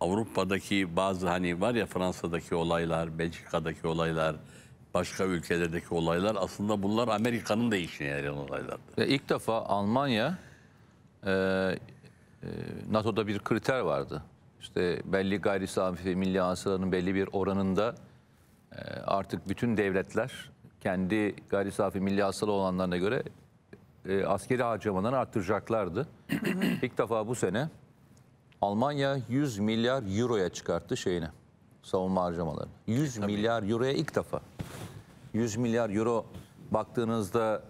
Avrupa'daki bazı hani var ya Fransa'daki olaylar, Belçika'daki olaylar, başka ülkelerdeki olaylar aslında bunlar Amerika'nın da işine yarayan olaylardır. E, ilk defa Almanya e, e, NATO'da bir kriter vardı. İşte belli gayri safi milli hasılanın belli bir oranında e, artık bütün devletler kendi gayri safi milli hasıla olanlarına göre e, askeri harcamalarını arttıracaklardı. İlk defa bu sene Almanya 100 milyar euroya çıkarttı şeyini. Savunma harcamalarını. 100 Tabii. milyar euroya ilk defa. 100 milyar euro baktığınızda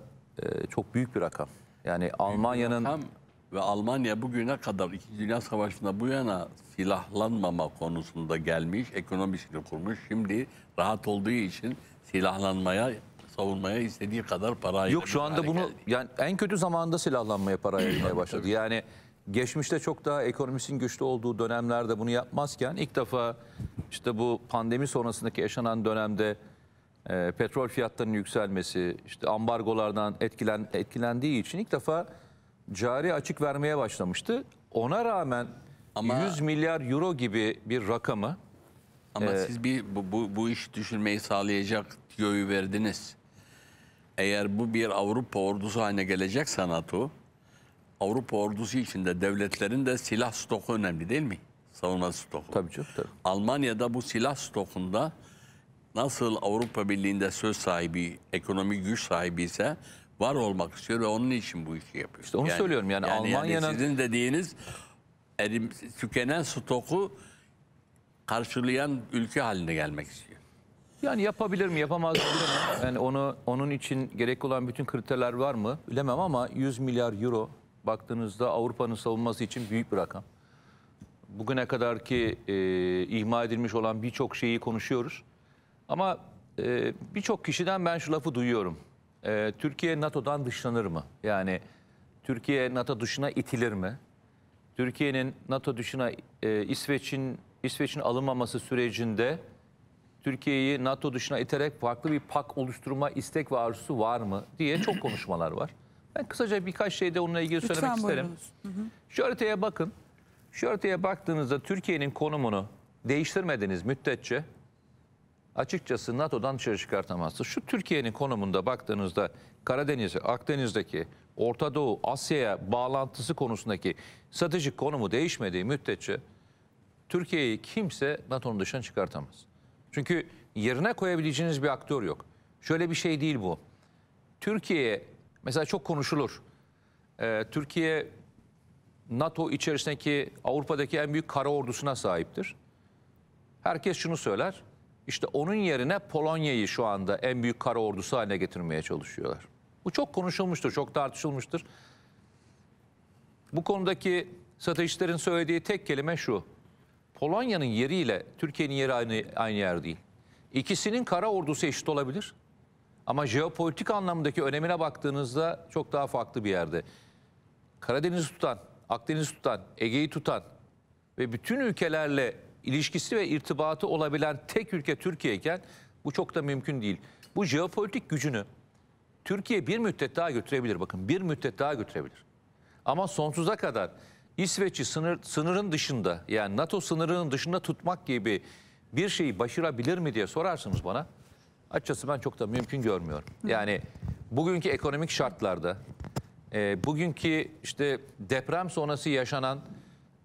e, çok büyük bir rakam. Yani Almanya'nın ve Almanya bugüne kadar 2. Dünya Savaşı'nda bu yana silahlanmama konusunda gelmiş, ekonomisini kurmuş. Şimdi rahat olduğu için silahlanmaya, savunmaya istediği kadar para Yok şu anda bunu geldi. yani en kötü zamanda silahlanmaya para ayırmaya başladı. Yani geçmişte çok daha ekonomisinin güçlü olduğu dönemlerde bunu yapmazken ilk defa işte bu pandemi sonrasındaki yaşanan dönemde e, petrol fiyatlarının yükselmesi, işte ambargolardan etkilen, etkilendiği için ilk defa cari açık vermeye başlamıştı. Ona rağmen ama, 100 milyar euro gibi bir rakamı ama e, siz bir bu, bu, bu işi düşürmeyi sağlayacak göğü verdiniz. Eğer bu bir Avrupa ordusu haline gelecekse NATO Avrupa ordusu içinde devletlerin de silah stoku önemli değil mi? Savunma stoku. Tabii çok tabii. Almanya'da bu silah stokunda nasıl Avrupa Birliği'nde söz sahibi, ekonomik güç sahibi ise var olmak istiyor ve onun için bu işi yapıyor. İşte onu yani, söylüyorum yani, yani Almanya'nın... Yani sizin dediğiniz erim, tükenen stoku karşılayan ülke haline gelmek istiyor. Yani yapabilir mi yapamaz mı bilemem. Yani onu, onun için gerek olan bütün kriterler var mı bilemem ama 100 milyar euro baktığınızda Avrupa'nın savunması için büyük bir rakam. Bugüne kadar ki e, ihmal edilmiş olan birçok şeyi konuşuyoruz. Ama e, birçok kişiden ben şu lafı duyuyorum. E, Türkiye NATO'dan dışlanır mı? Yani Türkiye NATO dışına itilir mi? Türkiye'nin NATO dışına e, İsveç'in İsveç'in alınmaması sürecinde Türkiye'yi NATO dışına iterek farklı bir pak oluşturma istek ve arzusu var mı diye çok konuşmalar var. Ben kısaca birkaç şey de onunla ilgili Lütfen söylemek buyurunuz. isterim. Hı hı. Şu bakın. Şu baktığınızda Türkiye'nin konumunu değiştirmediniz müddetçe açıkçası NATO'dan dışarı çıkartamazsınız. Şu Türkiye'nin konumunda baktığınızda Karadeniz'e, Akdeniz'deki, Orta Doğu, Asya'ya bağlantısı konusundaki stratejik konumu değişmediği müddetçe Türkiye'yi kimse NATO'nun dışına çıkartamaz. Çünkü yerine koyabileceğiniz bir aktör yok. Şöyle bir şey değil bu. Türkiye Mesela çok konuşulur. Ee, Türkiye NATO içerisindeki Avrupa'daki en büyük kara ordusuna sahiptir. Herkes şunu söyler. İşte onun yerine Polonya'yı şu anda en büyük kara ordusu haline getirmeye çalışıyorlar. Bu çok konuşulmuştur, çok tartışılmıştır. Bu konudaki stratejistlerin söylediği tek kelime şu. Polonya'nın yeriyle Türkiye'nin yeri aynı, aynı yer değil. İkisinin kara ordusu eşit olabilir. Ama jeopolitik anlamdaki önemine baktığınızda çok daha farklı bir yerde. Karadeniz'i tutan, Akdeniz'i tutan, Ege'yi tutan ve bütün ülkelerle ilişkisi ve irtibatı olabilen tek ülke Türkiye iken bu çok da mümkün değil. Bu jeopolitik gücünü Türkiye bir müddet daha götürebilir. Bakın bir müddet daha götürebilir. Ama sonsuza kadar İsveç'i sınır, sınırın dışında yani NATO sınırının dışında tutmak gibi bir şeyi başarabilir mi diye sorarsınız bana açıkçası ben çok da mümkün görmüyorum. Yani bugünkü ekonomik şartlarda e, bugünkü işte deprem sonrası yaşanan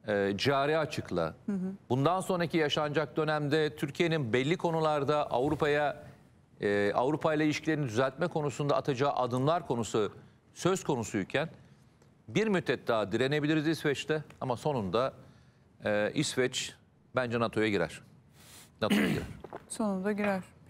e, cari açıkla hı hı. bundan sonraki yaşanacak dönemde Türkiye'nin belli konularda Avrupa'ya e, Avrupa ile ilişkilerini düzeltme konusunda atacağı adımlar konusu söz konusuyken bir müddet daha direnebiliriz İsveç'te ama sonunda e, İsveç bence NATO'ya girer. NATO'ya girer. sonunda girer.